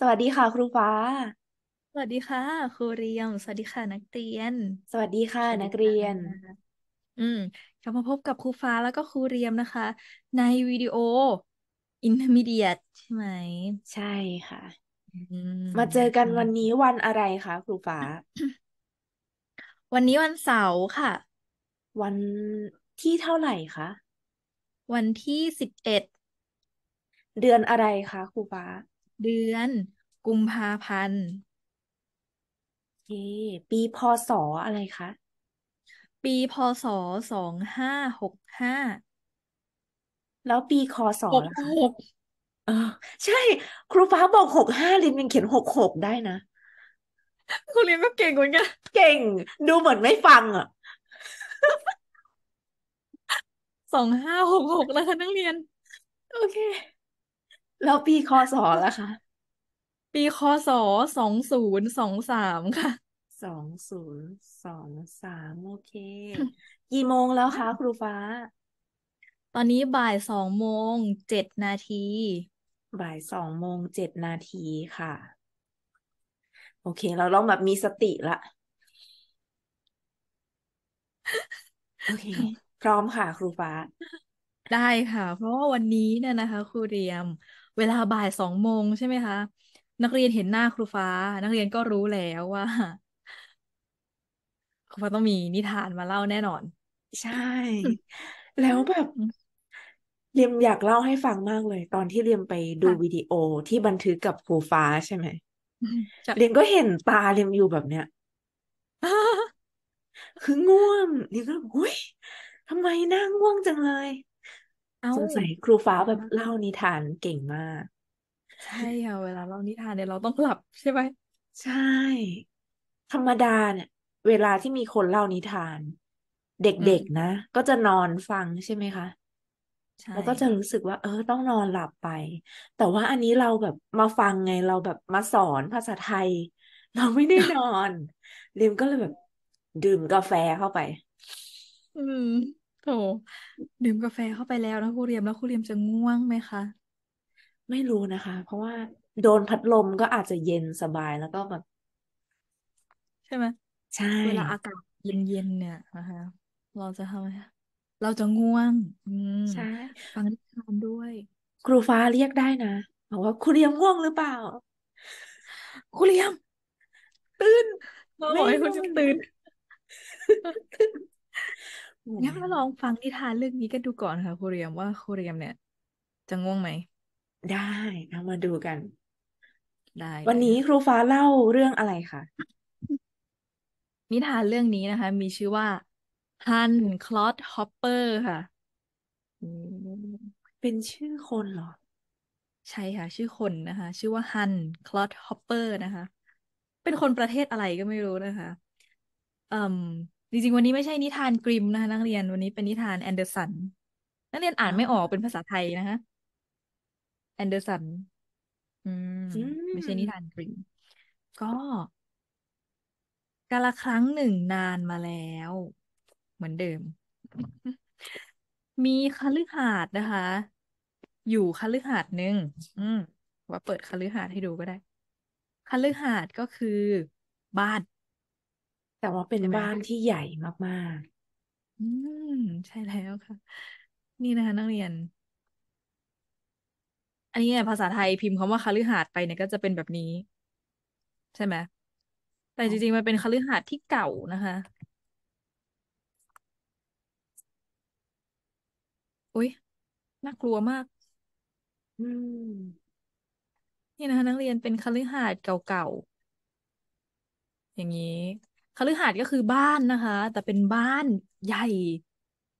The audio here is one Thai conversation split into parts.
สวัสดีค่ะครูฟ้า สวัสดีค่ะครูเรียม สวัสดีค่ะนักเรียน สวัสดีค่ะสวัสนักเรียน อืมกลับมาพบกับครูฟ้าแล้วก็ครูเรียมนะคะ ในวิดีโออินเทอร์มีเดียตใช่ไหม ใช่ค่ะมมาเจอกันวันนี้วันอะไรคะครูฟ้า วันนี้วันเสาร์ค่ะ วันที่เท่าไหร่คะ วันที่สิบเอ็ดเดือนอะไรคะครูฟ้าเดือนกุมภาพันธ์เอปีพศอะไรคะ ปีพศสองห้าหกห้า แล้วปีคศหกล่ะคะหกเออใช่ ครูฟ้าบอกหกห้าลินยังเขียนหกหกได้นะ คุณเรียนก็เก่งเหมือนกัน เก่ง ดูเหมือนไม่ฟังอ่ะสองห้าหกหกนะคะ นักเรียน โอเคแล้วปีคศล่ะคะปีคศสองศูนย์สองสามค่ะสองศูนย์สองสามโอเค กี่โมงแล้วคะครูฟ้า ตอนนี้บ่ายสองโมงเจ็ดนาทีบ่ายสองโมงเจ็ดนาทีค่ะ โอเค เราต้องแบบมีสติละโอเคพร้อมค่ะ ครูฟ้า ได้ค่ะ เพราะว่าวันนี้ เนี่ยนะคะครูเรียมเวลาบ่ายสองโมงใช่ไหมคะนักเรียนเห็นหน้าครูฟ้า นักเรียนก็รู้แล้วว่าครูฟ้าต้องมีนิทานมาเล่าแน่นอน ใช่ แล้วแบบเรียมอยากเล่าให้ฟังมากเลย ตอนที่เรียมไปดูวิดีโอที่บันทึกกับครูฟ้าใช่ไหมจะเรียมก็เห็นตาเรียมอยู่แบบเนี้ยคือง่วงเรียมก็แบบเฮ้ยทำไมหน้าง่วงจังเลยเอาสงสัยครูฟ้าแบบเล่านิทานเก่งมากใช่ค่ะเวลาเล่านิทานเนี่ยเราต้องหลับใช่ไหมใช่ธรรมดาเนี่ย เวลาที่มีคนเล่านิทานเด็กๆนะก็จะนอนฟังใช่ไหมคะใช่แล้วก็จะรู้สึกว่าเออต้องนอนหลับไปแต่ว่าอันนี้เราแบบมาฟังไงเราแบบมาสอนภาษาไทย เราไม่ได้นอนเรมก็เลยแบบ ดื่มกาแฟเข้าไป อืมโอ้ดื่มกาแฟเข้าไปแล้วนะครูเรียมแล้วครูเรียมจะง่วงไหมคะ ไม่รู้นะคะ เพราะว่า โดนพัดลมก็อาจจะเย็นสบายแล้วก็แบบใช่ไหมใช่เวลาอากาศเย็นๆเนี่ยนะคะเราจะทำไงเราจะง่วง อืมใช่ฟังนิทานด้วย ครูฟ้าเรียกได้นะบอกว่าครูเรียมง่วงหรือเปล่าครูเรียม ตื่นเราบอกให้คุณจะตื่นงั้นมาลองฟังนิทานเรื่องนี้กันดูก่อนค่ะครูเรียมว่าครูเรียมเนี่ยจะง่วงไหม ได้เอามาดูกัน ได้ วันนี้ครูฟ้าเล่าเรื่องอะไรคะนิทานเรื่องนี้นะคะ มีชื่อว่าฮันคลอตฮอปเปอร์ค่ะอืมเป็นชื่อคนเหรอใช่ค่ะ ชื่อคนนะคะ ชื่อว่าฮัน คลอตฮอปเปอร์ นะคะ เป็นคนประเทศอะไรก็ไม่รู้นะคะอืมจริงๆวันนี้ไม่ใช่นิทานกริมนะคะนักเรียนวันนี้เป็นนิทานแอนเดอร์สันนักเรียนอ่านไม่ออกเป็นภาษาไทยนะคะแอนเดอร์สันอืมอืไม่ใช่นิทานกริม ก็กาละครั้งหนึ่งนานมาแล้ว เหมือนเดิม มีคฤหาสน์นะคะ อยู่คฤหาสน์หนึ่งอืมว่าเปิดคฤหาสน์ให้ดูก็ได้คฤหาสน์ก็คือบ้านแต่ว่าเป็นบ้านที่ใหญ่มากๆ อืมใช่แล้วค่ะ นี่นะคะ นักเรียนอันนี้เนี่ยภาษาไทยพิมพ์คำว่าคฤหาสน์ไปเนี่ยก็จะเป็นแบบนี้ ใช่ไหมแต่จริงๆมันเป็นคฤหาสน์ที่เก่านะคะอุ๊ยน่ากลัวมากอืนี่นะคะ นักเรียนเป็นคฤหาสน์เก่าๆ อย่างนี้คฤหาสน์ก็คือบ้านนะคะ แต่เป็นบ้านใหญ่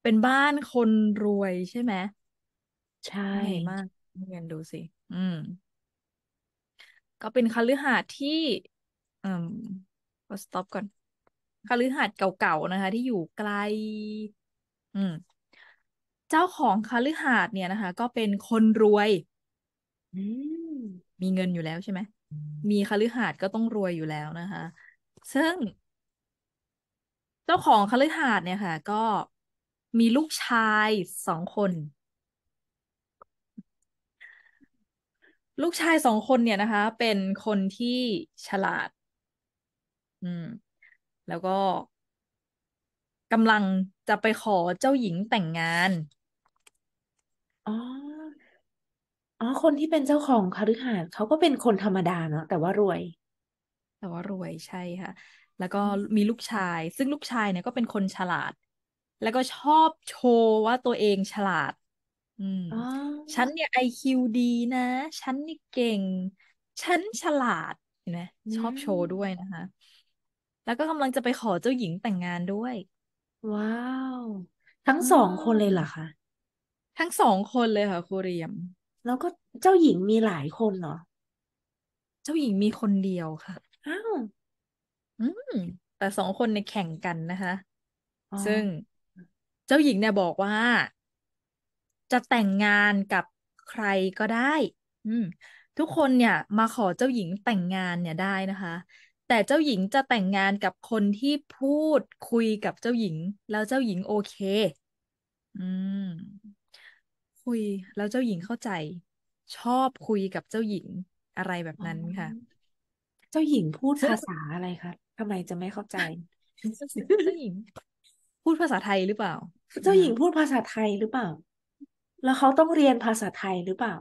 เป็นบ้านคนรวยใช่ไหมใช่ใหญ่มากเรียนดูสิอืม ก็เป็นคฤหาสน์ที่อืมก็สต็อปก่อน คฤหาสน์เก่าๆนะคะ ที่อยู่ไกล อืม เจ้าของคฤหาสน์เนี่ยนะคะ ก็เป็นคนรวยมมีเงินอยู่แล้วใช่ไหมมีคฤหาสน์ก็ต้องรวยอยู่แล้วนะคะ ซึ่งเจ้าของคฤหาสน์เนี่ยค่ะ ก็มีลูกชายสองคน ลูกชายสองคนเนี่ยนะคะ เป็นคนที่ฉลาด อืมแล้วก็กำลังจะไปขอเจ้าหญิงแต่งงานอ๋ออ๋อคนที่เป็นเจ้าของคฤหาสน์เขาก็เป็นคนธรรมดาเนาะแต่ว่ารวย แต่ว่ารวยใช่ค่ะแล้วก็มีลูกชาย ซึ่งลูกชายเนี่ยก็เป็นคนฉลาด แล้วก็ชอบโชว์ว่าตัวเองฉลาด อืมฉันเนี่ยไอคิวดีนะฉันนี่เก่ง ฉันฉลาดเห็นไหมชอบโชว์ด้วยนะคะ แล้วก็กำลังจะไปขอเจ้าหญิงแต่งงานด้วย ว้าว ทั้งสองคนเลยเหรอคะ ทั้งสองคนเลยค่ะครูเรียม แล้วก็เจ้าหญิงมีหลายคนเหรอ เจ้าหญิงมีคนเดียวค่ะอืมแต่สองคนในแข่งกันนะคะ ซึ่งเจ้าหญิงเนี่ยบอกว่า จะแต่งงานกับใครก็ได้ อืมทุกคนเนี่ย มาขอเจ้าหญิงแต่งงานเนี่ยได้นะคะ แต่เจ้าหญิงจะแต่งงานกับคนที่พูดคุยกับเจ้าหญิง แล้วเจ้าหญิงโอเค อืม คุยแล้วเจ้าหญิงเข้าใจ ชอบคุยกับเจ้าหญิงอะไรแบบนั้นค่ะ เจ้าหญิงพูดภาษาอะไรคะทำไมจะไม่เข้าใจเจ้าหญิง พูดภาษาไทยหรือเปล่าเจ้าหญิงพูดภาษาไทยหรือเปล่า แล้วเขาต้องเรียนภาษาไทยหรือเปล่า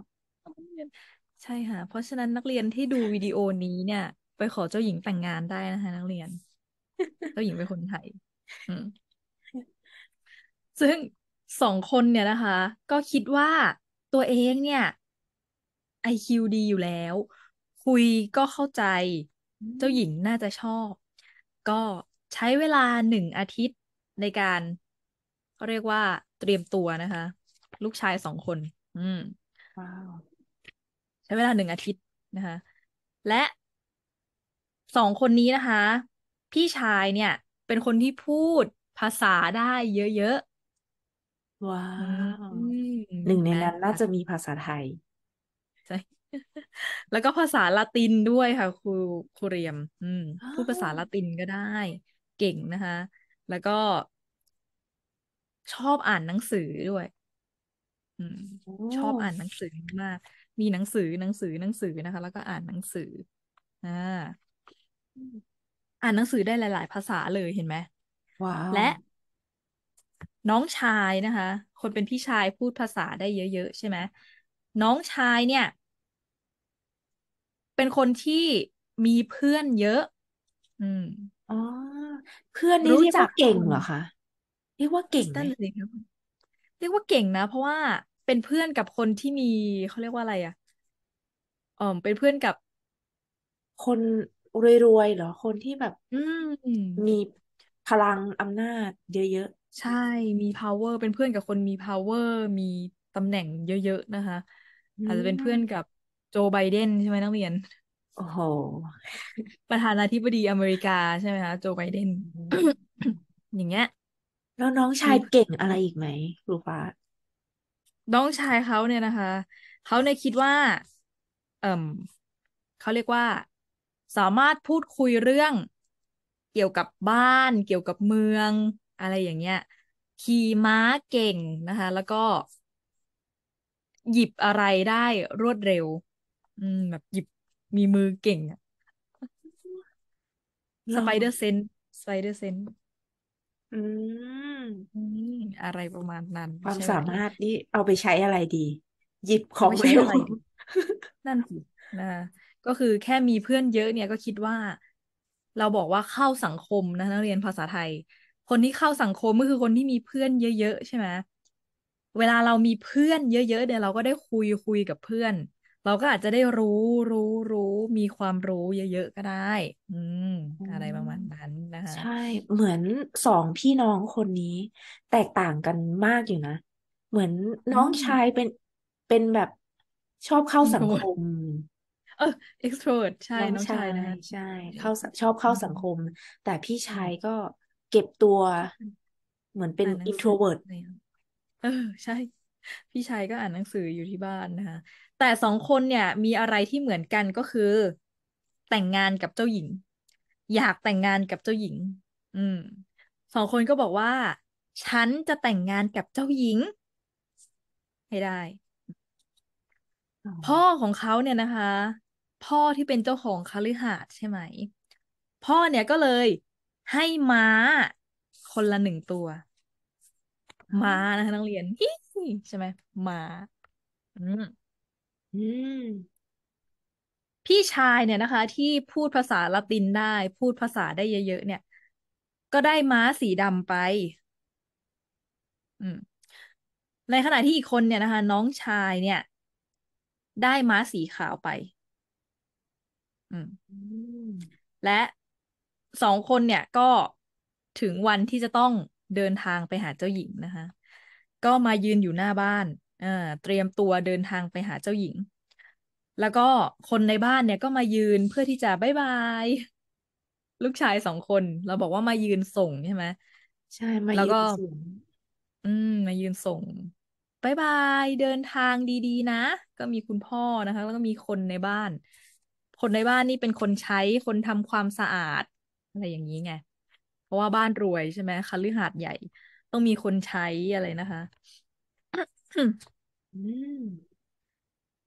ใช่ค่ะ เพราะฉะนั้นนักเรียนที่ดูวิดีโอนี้เนี่ย ไปขอเจ้าหญิงแต่งงานได้นะคะ นักเรียนเจ้าหญิงเป็นคนไทย ซึ่งสองคนเนี่ยนะคะ ก็คิดว่าตัวเองเนี่ยไอคิวดีอยู่แล้ว คุยก็เข้าใจ เจ้าหญิงน่าจะชอบก็ใช้เวลาหนึ่งอาทิตย์ในการเขาเรียกว่าเตรียมตัวนะคะ ลูกชายสองคน อืมใช้เวลาหนึ่งอาทิตย์นะคะ และสองคนนี้นะคะ พี่ชายเนี่ยเป็นคนที่พูดภาษาได้เยอะๆว้าวหนึ่งในนั้นน่าจะมีภาษาไทย ใช่แล้วก็ภาษาละตินด้วยค่ะ ครูครูเรียม อืมพูดภาษาละตินก็ได้ เก่งนะคะ แล้วก็ชอบอ่านหนังสือด้วย อืมโอ้ชอบอ่านหนังสือมากมีหนังสือหนังสือหนังสือนะคะ แล้วก็อ่านหนังสืออ่าอ่านหนังสือได้หลายๆภาษาเลยเห็นไหมว้าวและ น้องชายนะคะ คนเป็นพี่ชายพูดภาษาได้เยอะ ๆ ใช่ไหมน้องชายเนี่ยเป็นคนที่มีเพื่อนเยอะ อืม อ๋อ เพื่อนนี่เรียกว่าเก่งเหรอคะ เรียกว่าเก่งไหมเรียกว่าเก่งนะ เพราะว่า เป็นเพื่อนกับคนที่มี เขาเรียกว่าอะไร อ่ะอ๋อเป็นเพื่อนกับ คนรวยๆเหรอ คนที่แบบ อืมมีพลังอำนาจเยอะๆ ใช่ มี power เป็นเพื่อนกับคนมี power มีตำแหน่งเยอะๆนะคะ อาจจะเป็นเพื่อนกับโจไบเดนใช่ไหมนักเรียน โอ้โหประธานาธิบดีอเมริกาใช่ไหมคะโจไบเดนอย่างเงี้ยแล้วน้องชายเก่งอะไรอีกไหมครูฟ้าน้องชายเขาเนี่ยนะคะเขาในคิดว่าเอ่มเขาเรียกว่า สามารถพูดคุยเรื่อง เกี่ยวกับบ้าน เกี่ยวกับเมือง อะไรอย่างเงี้ยขี่ม้าเก่งนะคะ แล้วก็ หยิบอะไรได้รวดเร็วอืมแบบหยิบมีมือเก่งอะสไปเดอร์เซนสไปเดอร์เซนอืมอืมอะไรประมาณนั้นความใช่ไหสามารถนี่เอาไปใช้อะไรดี หยิบขอเองไปใช้เร็วอะไรนั่นสินะก็คือแค่มีเพื่อนเยอะเนี่ยก็คิดว่า เราบอกว่าเข้าสังคมนะนักเรียนภาษาไทย คนที่เข้าสังคมก็คือคนที่มีเพื่อนเยอะๆใช่ไหม เวลาเรามีเพื่อนเยอะๆเนี่ยเราก็ได้คุยคุยกับเพื่อนเราก็อาจจะได้รู้รู้รู้มีความรู้เยอะ ๆ ก็ได้ อืม อะไรประมาณนั้นนะคะใช่ เหมือนสองพี่น้องคนนี้ แตกต่างกันมากอยู่นะ เหมือนน้องชายเป็นเป็นแบบชอบเข้าสังคมเออ extrovert ใช่น้องชายนะ ใช่เข้าชอบเข้าสังคม แต่พี่ชายก็เก็บตัว เหมือนเป็น introvert เออ ใช่พี่ชายก็อ่านหนังสืออยู่ที่บ้านนะคะแต่สองคนเนี่ย มีอะไรที่เหมือนกันก็คือ แต่งงานกับเจ้าหญิง อยากแต่งงานกับเจ้าหญิง อืมสองคนก็บอกว่าฉันจะแต่งงานกับเจ้าหญิงให้ได้ พ่อของเขาเนี่ยนะคะ พ่อที่เป็นเจ้าของคฤหาสน์ใช่ไหม พ่อเนี่ยก็เลย ให้ม้า คนละหนึ่งตัวมานะคะนักเรียนใช่ไหมมาอืมอืมพี่ชายเนี่ยนะคะที่พูดภาษาละตินได้พูดภาษาได้เยอะๆเนี่ย ก็ได้ม้าสีดำไป อืมในขณะที่อีกคนเนี่ยนะคะ น้องชายเนี่ย ได้ม้าสีขาวไปอืมอืมและสองคนเนี่ยก็ถึงวันที่จะต้องเดินทางไปหาเจ้าหญิงนะคะ ก็มายืนอยู่หน้าบ้านอเตรียมตัวเดินทางไปหาเจ้าหญิง แล้วก็คนในบ้านเนี่ย ก็มายืนเพื่อที่จะบายบาย ลูกชายสองคน เราบอกว่ามายืนส่งใช่ไหมใช่มาแล้วยืก็นสงอืมมายืนส่งบายบาย เดินทางดีๆนะ ก็มีคุณพ่อนะคะ แล้วก็มีคนในบ้านคนในบ้านนี่เป็นคนใช้คนทำความสะอาด อะไรอย่างนี้ไงราะว่าบ้านรวยใช่ไหมคฤหาสน์ใหญ่ ต้องมีคนใช้อะไรนะคะ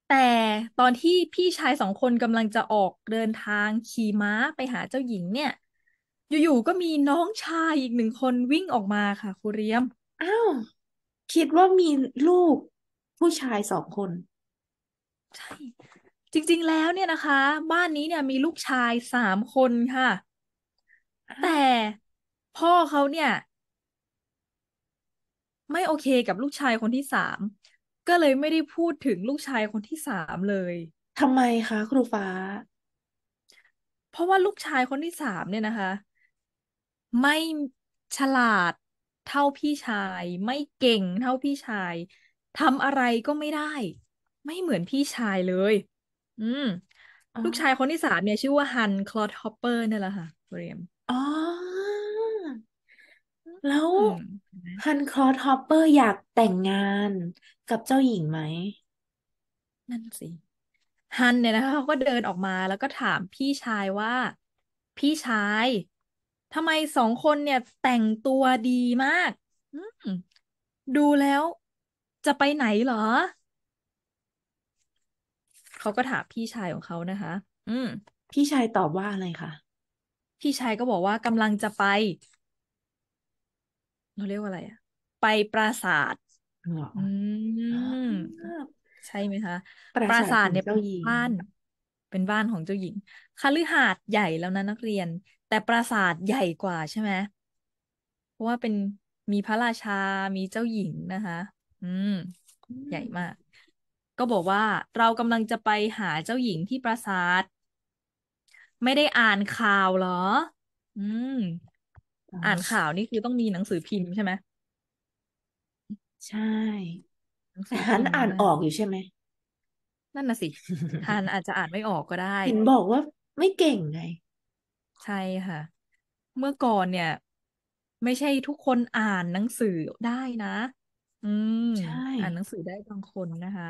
แต่ตอนที่พี่ชายสองคนกำลังจะออกเดินทางขี่ม้าไปหาเจ้าหญิงเนี่ย อยู่ๆก็มีน้องชายอีกหนึ่งคนวิ่งออกมาค่ะคุณเรียมอ้าวคิดว่ามีลูกผู้ชายสองคนใช่จริงๆแล้วเนี่ยนะคะ บ้านนี้เนี่ยมีลูกชายสามคนค่ะ แต่พ่อเขาเนี่ย ไม่โอเคกับลูกชายคนที่สาม ก็เลยไม่ได้พูดถึงลูกชายคนที่สามเลยทำไมคะ ครูฟ้า เพราะว่าลูกชายคนที่สามเนี่ยนะคะ ไม่ฉลาดเท่าพี่ชาย ไม่เก่งเท่าพี่ชายทำอะไรก็ไม่ได้ ไม่เหมือนพี่ชายเลย อืมลูกชายคนที่สามเนี่ย ชื่อว่าฮันคลอดฮอปเปอร์นี่แหละค่ะเรียมอ๋อแล้วฮันครอสฮอปเปอร์อยากแต่งงานกับเจ้าหญิงไหมนั่นสิฮันเนี่ยนะคะเขาก็เดินออกมาแล้วก็ถามพี่ชายว่า พี่ชายทำไมสองคนเนี่ย แต่งตัวดีมากดูแล้วจะไปไหนเหรอเขาก็ถามพี่ชายของเขานะคะ อืม พี่ชายตอบว่าอะไรคะพี่ชายก็บอกว่ากำลังจะไปเราเรียกว่าอะไรอะไปปราสาทใช่ไหมคะปราสาทเนี่ยเป็นบ้าน เป็นบ้านของเจ้าหญิงคาลือหาดใหญ่แล้วนะนักเรียน แต่ปราสาทใหญ่กว่าใช่ไหมเพราะว่าเป็นมีพระราชามีเจ้าหญิงนะคะอืม ใหญ่มาก ก็บอกว่าเรากำลังจะไปหาเจ้าหญิงที่ปราสาท ไม่ได้อ่านข่าวเหรอ อืมอ่านข่าวนี่คือต้องมีหนังสือพิมพ์ใช่ไหมใช่หนังสืแต่อันพิมพ์อ่านนะออกอยู่ใช่ไหม นั่นน่ะสิทานอาจจะอ่านไม่ออกก็ได้เห็นบอกว่าไม่เก่งไง ใช่ค่ะ เมื่อก่อนเนี่ย ไม่ใช่ทุกคนอ่านหนังสือได้นะ อืมใช่ อ่านหนังสือได้บางคนนะคะ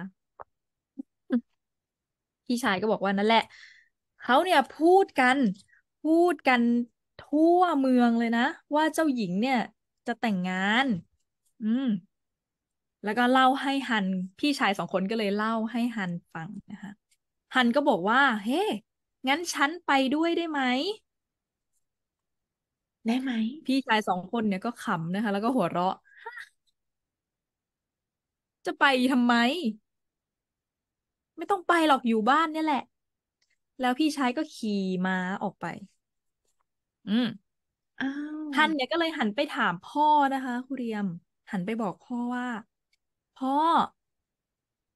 พี่ชายก็บอกว่านั่นแหละ เขาเนี่ยพูดกัน พูดกันทั่วเมืองเลยนะ ว่าเจ้าหญิงเนี่ย จะแต่งงาน อืม แล้วก็เล่าให้ฮัน พี่ชายสองคนก็เลยเล่าให้ฮันฟังนะคะฮันก็บอกว่า เฮ้ hey, งั้นฉันไปด้วยได้ไหมได้ไหมพี่ชายสองคนเนี่ยก็ขำนะคะแล้วก็หัวเราะ จะไปทำไมไม่ต้องไปหรอกอยู่บ้านเนี่ยแหละ แล้วพี่ชายก็ขี่ม้าออกไปอืมท่านเนี่ยก็เลยหันไปถามพ่อนะคะคุณเรียมหันไปบอกพ่อว่า พ่อ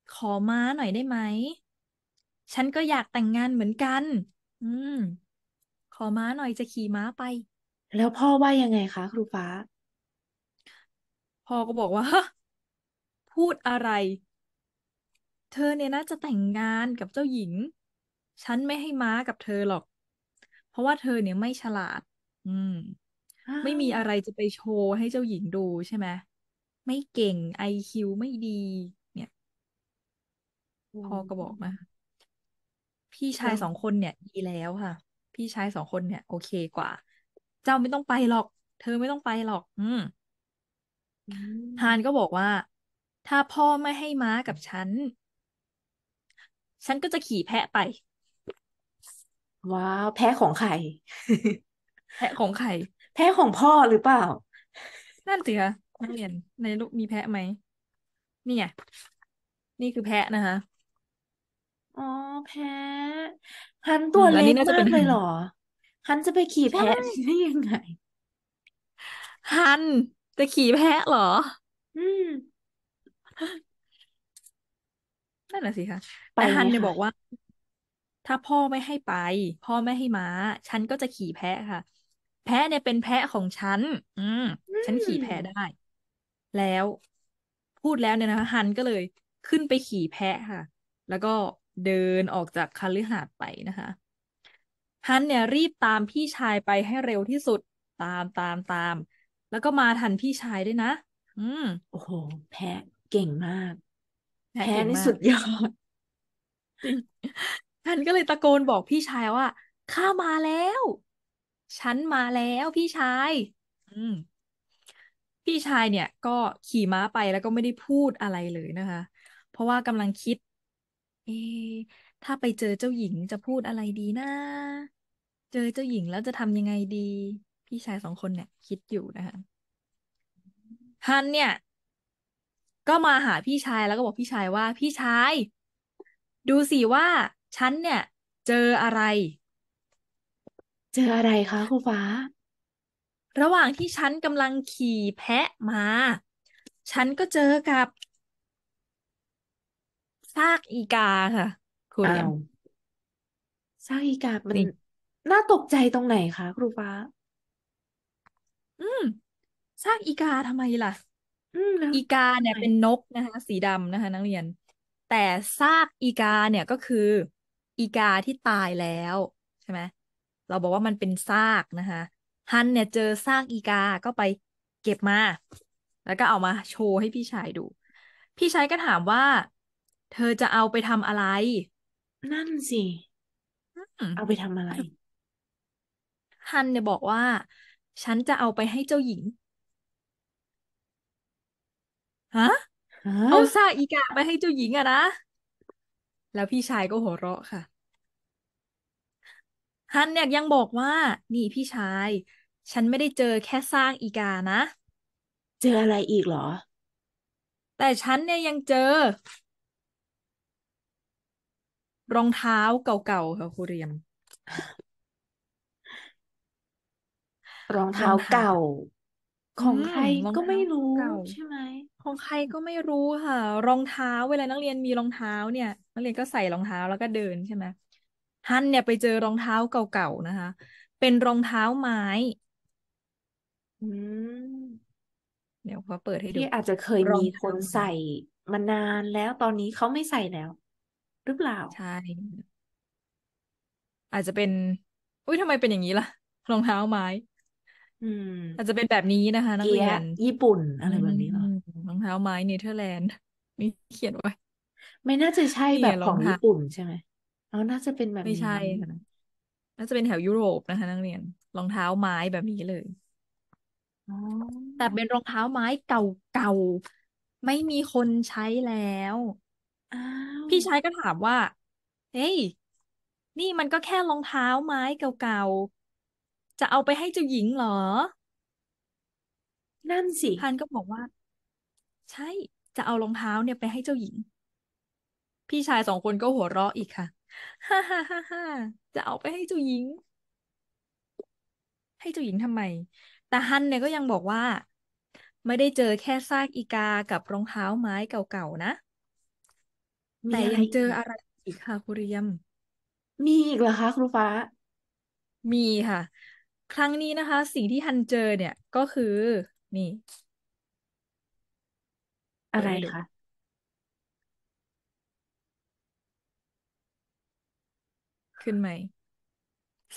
ขอม้าหน่อยได้ไหม ฉันก็อยากแต่งงานเหมือนกัน อืม ขอม้าหน่อยจะขี่ม้าไป แล้วพ่อว่ายังไงคะครูฟ้า พ่อก็บอกว่า พูดอะไร เธอเนี่ยนะจะแต่งงานกับเจ้าหญิง ฉันไม่ให้ม้ากับเธอหรอกเพราะว่าเธอเนี่ยไม่ฉลาด อืม ไม่มีอะไรจะไปโชว์ให้เจ้าหญิงดูใช่ไหม ไม่เก่งไอคิวไม่ดี เนี่ยอืพ่อก็บอกมา พี่ชายสองคนเนี่ยดีแล้วค่ะ พี่ชายสองคนเนี่ย โอเคกว่า เจ้าไม่ต้องไปหรอก เธอไม่ต้องไปหรอก อืมอืมฮานก็บอกว่า ถ้าพ่อไม่ให้ม้ากับฉัน ฉันก็จะขี่แพะไปว้าว แพ้ของใครแพะของใครแพ้ของพ่อหรือเปล่า นั่นสิคะนักเรียนในลูกมีแพะไหม นี่ไงนี่คือแพะนะคะอ๋อ แพะฮันตัวเล็กมากเลยเหรอฮันจะไปขี่แพะได้ยังไงฮัน จะขี่แพะเหรอ อืมนั่นแหละสิคะแต่ฮันเนี่ยบอกว่าถ้าพ่อไม่ให้ไป พ่อไม่ให้มา้า ฉันก็จะขี่แพะค่ะ แพะเนี่ยเป็นแพะของฉัน อืม ฉันขี่แพะได้ แล้วพูดแล้วเนี่ยนะคะฮันก็เลย ขึ้นไปขี่แพะค่ะ แล้วก็เดินออกจากคฤหาสน์ไปนะคะฮันเนี่ยรีบตามพี่ชายไปให้เร็วที่สุดตามตามตาม แล้วก็มาทันพี่ชายด้วยนะ อืม โอ้โห แพ้เก่งมาก แพ้นี่สุดยอดฉันก็เลยตะโกนบอกพี่ชายว่า ข้ามาแล้วฉันมาแล้ว พี่ชายอืมพี่ชายเนี่ย ก็ขี่ม้าไปแล้วก็ไม่ได้พูดอะไรเลยนะคะ เพราะว่ากำลังคิด เอถ้าไปเจอเจ้าหญิงจะพูดอะไรดีนะ เจอเจ้าหญิงแล้วจะทำยังไงดี พี่ชายสองคนเนี่ย คิดอยู่นะคะฮันเนี่ย ก็มาหาพี่ชายแล้วก็บอกพี่ชายว่า พี่ชายดูสิว่าฉันเนี่ย เจออะไร เจออะไรคะครูฟ้า ระหว่างที่ฉันกำลังขี่แพะมา ฉันก็เจอกับซากอีกาค่ะครูอเรียมซากอีกา มันน่น่าตกใจตรงไหนคะครูฟ้า อืมซากอีกาทำไมล่ะ อืมอีกาเนี่ยเป็นนกนะคะ สีดำนะคะ นักเรียน แต่ซากอีกาเนี่ยก็คืออีกาที่ตายแล้วใช่ไหม เราบอกว่ามันเป็นซากนะคะฮันเนี่ย เจอซากอีกาก็ไปเก็บมา แล้วก็เอามาโชว์ให้พี่ชายดู พี่ชายก็ถามว่าเธอจะเอาไปทำอะไร นั่นสิเอาไปทำอะไรฮันเนี่ยบอกว่า ฉันจะเอาไปให้เจ้าหญิง ฮะ เอาซากอีกาไปให้เจ้าหญิงอะนะแล้วพี่ชายก็หัวเราะค่ะฮันเนี่ยยังบอกว่านี่พี่ชาย ฉันไม่ได้เจอแค่ซากอีกานะเจออะไรอีกเหรอ แต่ฉันเนี่ยยังเจอ รองเท้าเก่าๆค่ะคุณเรียมรองเท้าเก่า ของใครก็ไม่รู้ใช่ไหมของใครก็ไม่รู้ค่ะ รองเท้าเวลา นักเรียนมีรองเท้าเนี่ยนักเรียนก็ใส่รองเท้าแล้วก็เดินใช่ไหมฮันเนี่ยไปเจอรองเท้าเก่าๆนะคะ เป็นรองเท้าไม้เดี๋ยวเขาเปิดให้ดูที่อาจจะเคยมีคนใส่มานานแล้วตอนนี้เขาไม่ใส่แล้วหรือเปล่าใช่อาจจะเป็น อุ้ยทำไมเป็นอย่างนี้ล่ะ รองเท้าไม้อาจจะเป็นแบบนี้นะคะนักเรียนญี่ปุ่น อะไรแบบนี้หรอรองเท้าไม้เนเธอร์แลนด์นี่เขียนไว้ ไม่น่าจะใช่แบบของญี่ปุ่นใช่ไหมเอาน่าจะเป็นแบบไม่ใช่ค่ะน่าจะเป็นแถวยุโรปนะคะนักเรียนรองเท้าไม้แบบนี้เลยแต่เป็นรองเท้าไม้เก่าๆไม่มีคนใช้แล้วพี่ชายก็ถามว่าเฮ้ยนี่มันก็แค่รองเท้าไม้เก่าๆ จะเอาไปให้เจ้าหญิงเหรอ นั่นสิพันก็บอกว่า ใช่ จะเอารองเท้าเนี่ยไปให้เจ้าหญิง พี่ชายสองคนก็หัวเราะอีกค่ะฮ่าฮ่าฮ่าฮ่าจะเอาไปให้เจ้าหญิง ให้เจ้าหญิงทำไม แต่ฮันเนี่ยก็ยังบอกว่า ไม่ได้เจอแค่ซากอีกา กับรองเท้าไม้เก่า ๆ นะมีแต่อะยังเจออะไรอีกค่ะคุณเรียมมีอีกเหรอคะครูฟ้า มีค่ะ ครั้งนี้นะคะ สิ่งที่ฮันเจอเนี่ย ก็คือนี่ อะเไรดูคะขึ้นไหม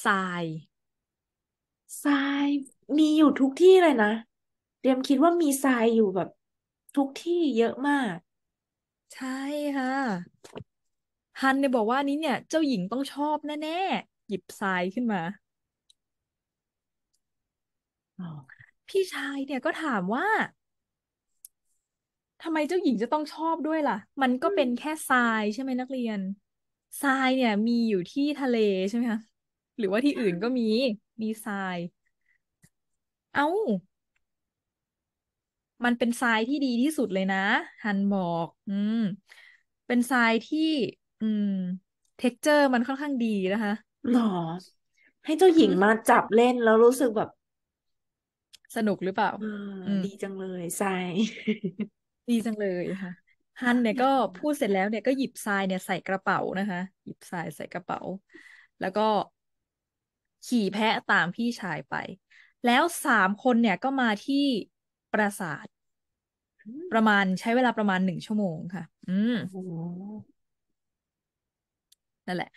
ทราย ทรายมีอยู่ทุกที่เลยนะเรียมคิดว่ามีทรายอยู่แบบ ทุกที่เยอะมาก ใช่ค่ะ ฮันเนี่ยบอกว่านี้เนี่ยเจ้าหญิงต้องชอบแน่ๆ หยิบทรายขึ้นมา พี่ชายเนี่ยก็ถามว่าทำไมเจ้าหญิงจะต้องชอบด้วยล่ะ มันก็เป็นแค่ทรายใช่ไหมนักเรียนทรายเนี่ยมีอยู่ที่ทะเลใช่ไหมคะหรือว่าที่อื่นก็มี มีทรายเอ้า มันเป็นทรายที่ดีที่สุดเลยนะฮันบอก อืมเป็นทรายที่ อืม เท็กเจอร์มันค่อนข้างดีนะคะหรอให้เจ้าหญิงมาจับเล่นแล้วรู้สึกแบบ สนุกหรือเปล่าดีจังเลยทรายดีจังเลยค่ะฮันเนี่ยก็พูดเสร็จแล้วเนี่ยก็หยิบทรายเนี่ยใส่กระเป๋านะคะ หยิบทรายใส่กระเป๋า แล้วก็ขี่แพะตามพี่ชายไป แล้วสามคนเนี่ยก็มาที่ปราสาท ประมาณใช้เวลาประมาณหนึ่งชั่วโมงค่ะ อืม นั่นแหละ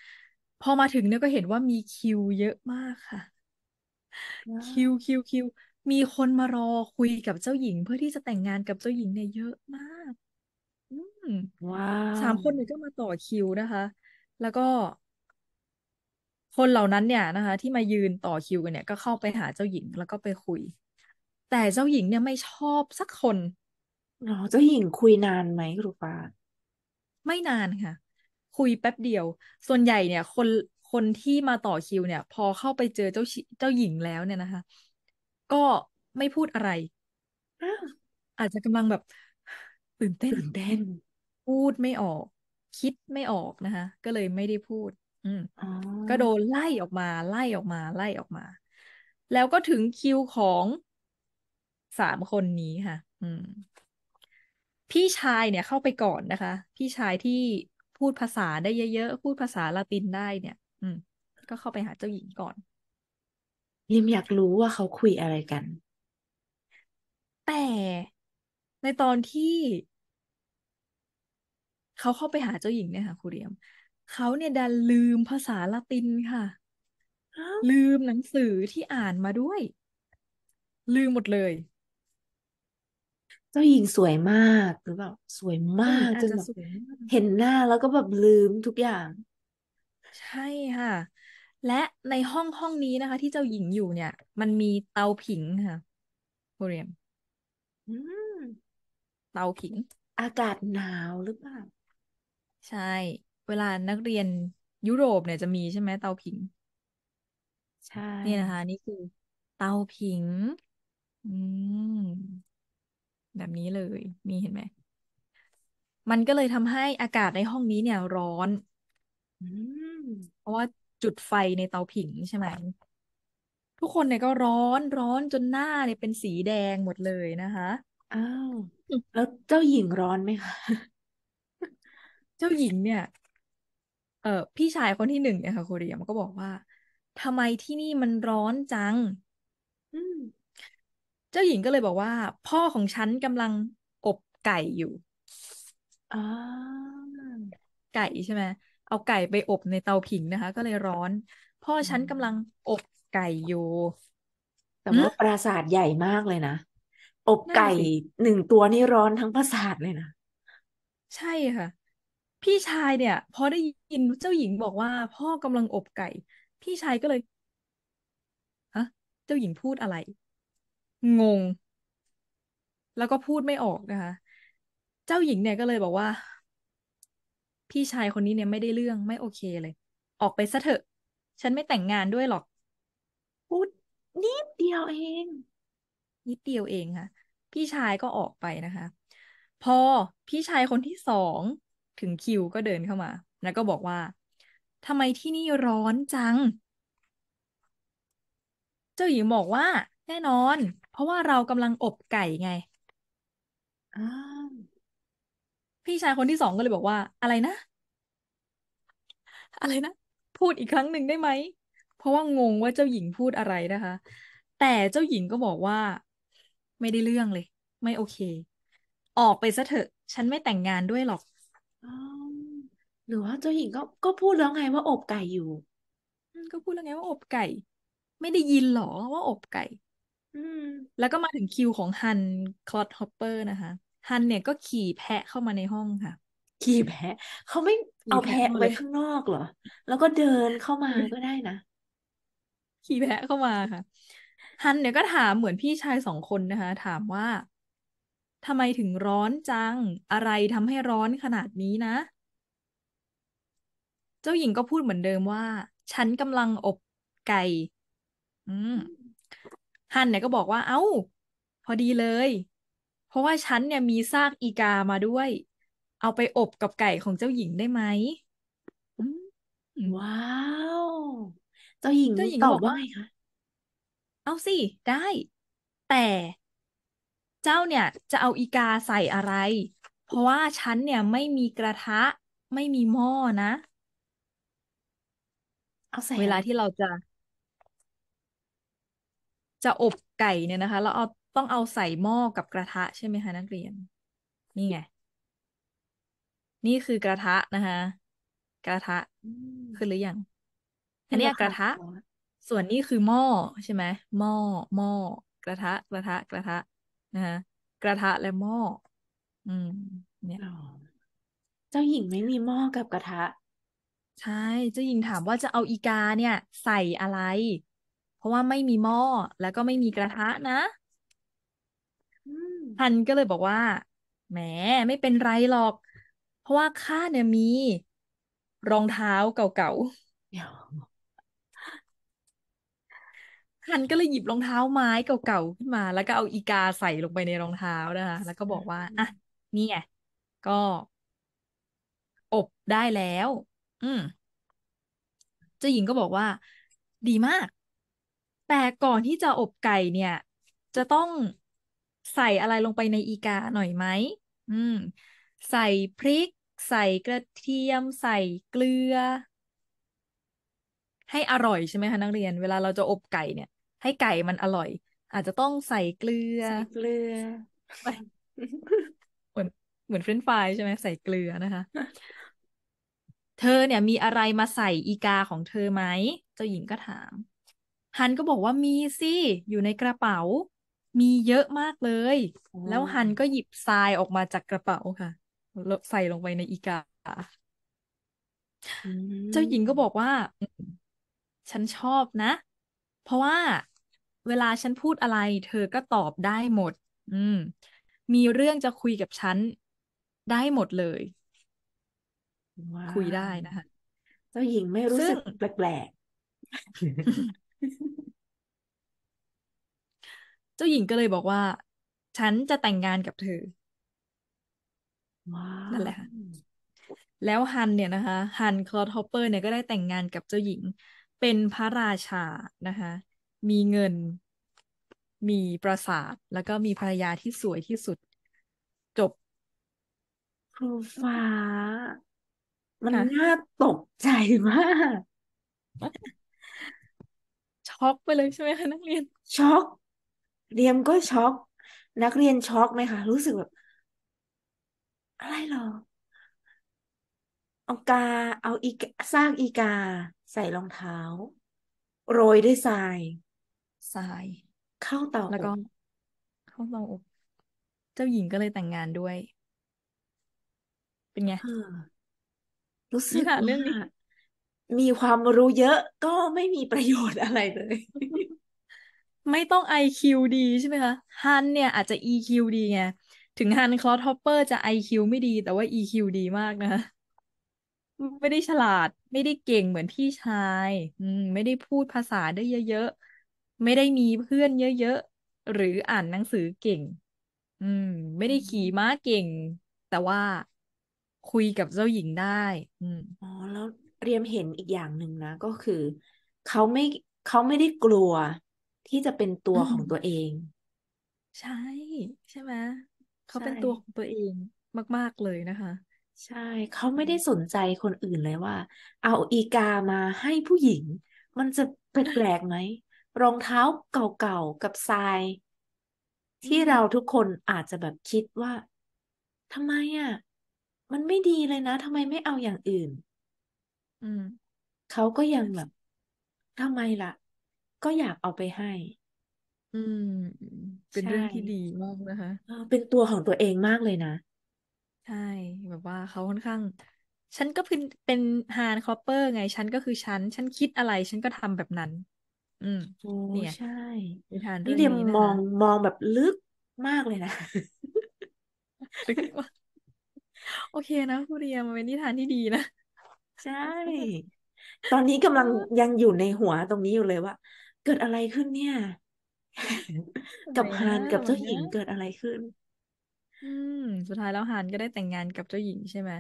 พอมาถึงเนี่ยก็เห็นว่ามีคิวเยอะมากค่ะ คิวคิวคิวมีคนมารอคุยกับเจ้าหญิงเพื่อที่จะแต่งงานกับเจ้าหญิงเนี่ยเยอะมากอืมว้าสามคนเนี่ยก็มาต่อคิวนะคะ แล้วก็คนเหล่านั้นเนี่ยนะคะ ที่มายืนต่อคิวกันเนี่ย ก็เข้าไปหาเจ้าหญิง แล้วก็ไปคุย แต่เจ้าหญิงเนี่ยไม่ชอบสักคนเนาะเจ้าหญิงคุยนานไหมครูปาไม่นานค่ะ คุยแป๊บเดียว ส่วนใหญ่เนี่ย คนคนที่มาต่อคิวเนี่ย พอเข้าไปเจอเจ้า เจ้าหญิงแล้วเนี่ยนะคะ ก็ไม่พูดอะไรอาจจะกำลังแบบตื่นเต้นตื่นเต้นพูดไม่ออก คิดไม่ออกนะคะ ก็เลยไม่ได้พูด อืมก็โดนไล่ออกมา ไล่ออกมา ไล่ออกมา แล้วก็ถึงคิวของสามคนนี้ค่ะ อืม พี่ชายเนี่ย เข้าไปก่อนนะคะ พี่ชายที่พูดภาษาได้เยอะ ๆ พูดภาษาละตินได้เนี่ย อืมก็เข้าไปหาเจ้าหญิงก่อนยิมอยากรู้ว่าเขาคุยอะไรกัน แต่ ในตอนที่เขาเข้าไปหาเจ้าหญิงเนี่ยค่ะครูเรียม เขาเนี่ยดันลืมภาษาละตินค่ะ ลืมหนังสือที่อ่านมาด้วย ลืมหมดเลย เจ้าหญิงสวยมาก หรือแบบสวยมาเจ้าหญกงอาจนจะแบบยมากเห็นหน้าแล้วก็แบบลืมทุกอย่าง ใช่ค่ะ และในห้องห้องนี้นะคะ ที่เจ้าหญิงอยู่เนี่ย มันมีเตาผิงค่ะครูเรียมมเตาผิง อากาศหนาวหรือเปล่าใช่เวลานักเรียนยุโรปเนี่ยจะมีใช่ไหมเตาผิงใช่นี่นะคะนี่คือเตาผิงอืมแบบนี้เลยนี่เห็นไหมมันก็เลยทำให้อากาศในห้องนี้เนี่ยร้อนอืมเพราะว่าจุดไฟในเตาผิงใช่ไหมทุกคนเนี่ยก็ร้อนร้อนจนหน้าเนี่ยเป็นสีแดงหมดเลยนะคะอ้าวแล้วเจ้าหญิงร้อนไหมคะเจ้าหญิงเนี่ย เออพี่ชายคนที่หนึ่งเนี่ยค่ะโคเรียมันก็บอกว่าทำไมที่นี่มันร้อนจัง อืมเจ้าหญิงก็เลยบอกว่า พ่อของฉันกำลังอบไก่อยู่อ่าไก่ใช่ไหมเอาไก่ไปอบในเตาผิงนะคะก็เลยร้อน พ่อฉันกำลังอบไก่อยู่แต่ว่าปราสาทใหญ่มากเลยนะ อบไก่หนึ่งตัวนี่ร้อนทั้งปราสาทเลยนะ ใช่ค่ะพี่ชายเนี่ยพอได้ยินเจ้าหญิงบอกว่า พ่อกำลังอบไก่ พี่ชายก็เลยฮะเจ้าหญิงพูดอะไร งง แล้วก็พูดไม่ออกนะคะ เจ้าหญิงเนี่ยก็เลยบอกว่า พี่ชายคนนี้เนี่ยไม่ได้เรื่องไม่โอเคเลย ออกไปซะเถอะ ฉันไม่แต่งงานด้วยหรอก พูดนิดเดียวเองนิดเดียวเองค่ะ พี่ชายก็ออกไปนะคะ พอพี่ชายคนที่สองถึงคิวก็เดินเข้ามา แล้วก็บอกว่าทำไมที่นี่ร้อนจัง เจ้าหญิงบอกว่า แน่นอน เพราะว่าเรากำลังอบไก่ไง พี่ชายคนที่สองก็เลยบอกว่า อะไรนะ อะไรนะ พูดอีกครั้งหนึ่งได้ไหม เพราะว่างงว่าเจ้าหญิงพูดอะไรนะคะ แต่เจ้าหญิงก็บอกว่า ไม่ได้เรื่องเลย ไม่โอเค ออกไปซะเถอะฉันไม่แต่งงานด้วยหรอกหรือว่าเจ้าหญิงก็ก็พูดแล้วไงว่าอบไก่อยู่ก็พูดแล้วไงว่าอบไก่ ไม่ได้ยินหรอว่าอบไก่ อืม แล้วก็มาถึงคิวของฮันคลอดฮอปเปอร์นะคะฮันเนี่ยก็ขี่แพะเข้ามาในห้องค่ะ ขี่แพะ เขาไม่ขเอาแพะแพะเข้ามาไวเลยข้างนอกเหรอ แล้วก็เดินเข้ามาก็ได้นะขี่แพะเข้ามาค่ะฮันเนี่ยก็ถามเหมือนพี่ชายสองคนนะคะ ถามว่าทำไมถึงร้อนจังอะไรทำให้ร้อนขนาดนี้นะ เจ้าหญิงก็พูดเหมือนเดิมว่า ฉันกำลังอบไก่ฮันเนี่ยก็บอกว่าเอ้า พอดีเลย เพราะว่าฉันเนี่ยมีซากอีกามาด้วย เอาไปอบกับไก่ของเจ้าหญิงได้ไหมว้าวเจ้าหญิงเจ้าหญิงตอบอกว่าว่าไงคะเอาสิได้ แต่เจ้าเนี่ยจะเอาอีกาใส่อะไร เพราะว่าฉันเนี่ยไม่มีกระทะ ไม่มีหม้อนะ เอาใส่เวลาที่เราจะ จะอบไก่เนี่ยนะคะ เราเอาต้องเอาใส่หม้อกับกระทะใช่ไหมคะ นักเรียน นี่ไง นี่คือกระทะนะคะ กระทะขึ้นหรือยัง อันนี้กระทะ ส่วนนี้คือหม้อ ใช่ไหมหม้อหม้อกระทะกระทะกระทะนะคะกระทะและหม้อ อืม เนี่ยเจ้าหญิงไม่มีหม้อกับกระทะ ใช่เจ้าหญิงถามว่าจะเอาอีกาเนี่ย ใส่อะไร เพราะว่าไม่มีหม้อแล้วก็ไม่มีกระทะนะพันก็เลยบอกว่าแหมไม่เป็นไรหรอก เพราะว่าข้าเนี่ยมีรองเท้าเก่าๆฮันก็เลยหยิบรองเท้าไม้เก่าๆขึ้นมาแล้วก็เอาอีกาใส่ลงไปในรองเท้านะคะแล้วก็บอกว่าอ่ะนี่ไงก็ อบได้แล้ว อืมเจ้าหญิงก็บอกว่าดีมาก แต่ก่อนที่จะอบไก่เนี่ย จะต้องใส่อะไรลงไปในอีกาหน่อยไหมอืมใส่พริก ใส่กระเทียม ใส่เกลือให้อร่อยใช่ไหมคะนักเรียนเวลาเราจะอบไก่เนี่ยให้ไก่มันอร่อย อาจจะต้องใส่เกลือใส่เกลือเหมือนเหมือนเฟรนฟรายใช่ไหม ใส่เกลือนะคะ เธอเนี่ย มีอะไรมาใส่อีกาของเธอไหม เจ้าหญิงก็ถามฮันก็บอกว่ามีสิ อยู่ในกระเป๋า มีเยอะมากเลย แล้วฮันก็หยิบทรายออกมาจากกระเป๋าค่ะใส่ลงไปในอีกา เจ้าหญิงก็บอกว่า ฉันชอบนะเพราะว่าเวลาฉันพูดอะไรเธอก็ตอบได้หมด อืม มีเรื่องจะคุยกับฉันได้หมดเลยว้าคุยได้นะคะ เจ้าหญิงไม่รู้ึสึงกแปลกเจ้าหญิงก็เลยบอกว่าฉันจะแต่งงานกับเธอๆว้านั่นแหละค่ะแล้วฮันเนี่ยนะคะ ฮันคลอทฮอปเปอร์เนี่ยก็ได้แต่งงานกับเจ้าหญิงเป็นพระราชานะคะ มีเงิน มีปราสาท แล้วก็มีภรรยาที่สวยที่สุด จบ ครูฟ้า มันน่าตกใจมากช็อกไปเลยใช่ไหมคะนักเรียนช็อกเรียมก็ช็อก นักเรียนช็อกไหมคะ รู้สึกแบบ อะไรหรอ เอากาเอาอีกสร้างอีกาใส่รองเท้า โรยด้วยทรายทราย เข้าเตาแล้วก็ เข้าเตาอบ เจ้าหญิงก็เลยแต่งงานด้วย เป็นไงรู้สึกว่าเรื่องนี้มีความรู้เยอะก็ไม่มีประโยชน์อะไรเลย ไม่ต้อง IQ ดีใช่ไหมคะฮันเนี่ยอาจจะ EQ ดีไงถึงฮันคลอทฮอปเปอร์จะ IQ ไม่ดี แต่ว่า EQ ดีมากนะไม่ได้ฉลาด ไม่ได้เก่งเหมือนพี่ชาย อืมไม่ได้พูดภาษาได้เยอะๆ ไม่ได้มีเพื่อนเยอะๆ หรืออ่านหนังสือเก่ง อืม ไม่ได้ขี่ม้าเก่ง แต่ว่าคุยกับเจ้าหญิงได้ อืมอ๋อแล้วเรียมเห็นอีกอย่างหนึ่งนะ ก็คือ เขาไม่เขาไม่ได้กลัวที่จะเป็นตัวืขมองตัวเอง ใช่ ใช่ไหมเขาชเป็นตัวของตัวเองมากๆเลยนะคะใช่เขาไม่ได้สนใจคนอื่นเลยว่า เอาอีกามาให้ผู้หญิง มันจะแปลกๆไหมรองเท้าเก่าๆกับทราย ที่เราทุกคนอาจจะแบบคิดว่าทำไมอ่ะ มันไม่ดีเลยนะทำไมไม่เอาอย่างอื่น อืมเขาก็ยังแบบทำไมล่ะ ก็อยากเอาไปให้ อืม เป็นชเรื่องที่ดีมากนะคะเป็นตัวของตัวเองมากเลยนะใช่แบบว่าเขาค่อนข้าง ฉันก็เป็นเป็นฮานคอปเปอร์ไงฉันก็คือฉันฉันคิดอะไร ฉันก็ทำแบบนั้น อืมโอ้เนี่ยใช่นิทานนี่เรื่องเดียมี้นะมอคะงมองแบบลึกมากเลยนะึกว่าโอเคนะผู้เรียมมันเป็นนิทานที่ดีนะใช่ ตอนนี้กำลังยังอยู่ในหัวตรงนี้อยู่เลยว่า เกิดอะไรขึ้นเนี่ยอะไรกับนะฮานกับเจ้าหนญิงเกิดอะไรขึ้นอืม สุดท้ายแล้วฮานก็ได้แต่งงานกับเจ้าหญิงใช่ไหม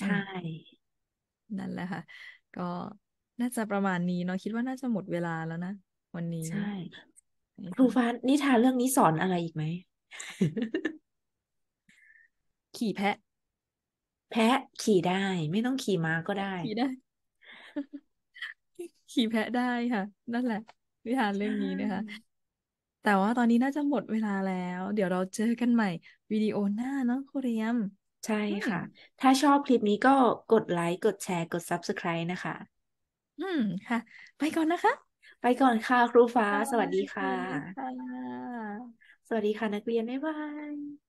อืใช่ นั่นแหละค่ะ ก็น่าจะประมาณนี้เนาะคิดว่าน่าจะหมดเวลาแล้วนะวันนี้ใช่นี่ครู่ะฟ้านิทานเรื่องนี้สอนอะไรอีกไหม ขี่แพะ แพะ ขี่ได้ ไม่ต้องขี่ม้าก็ได้ขี่ได้ ขี่แพะได้ค่ะนั่นแหละนิทานเรื่องนี้นะคะแต่ว่าตอนนี้น่าจะหมดเวลาแล้ว เดี๋ยวเราเจอกันใหม่วิดีโอหน้าเนาะคุูเรียม ใช่ค่ะ ถ้าชอบคลิปนี้ก็กดไลค์ กดแชร์ กด Subscribe นะคะ อืมค่ะ ไปก่อนนะคะ ไปก่อนค่ะ ครูฟ้าสวัสดีค่ะ สวัสดีค่ะ นักเรียน บ๊ายบาย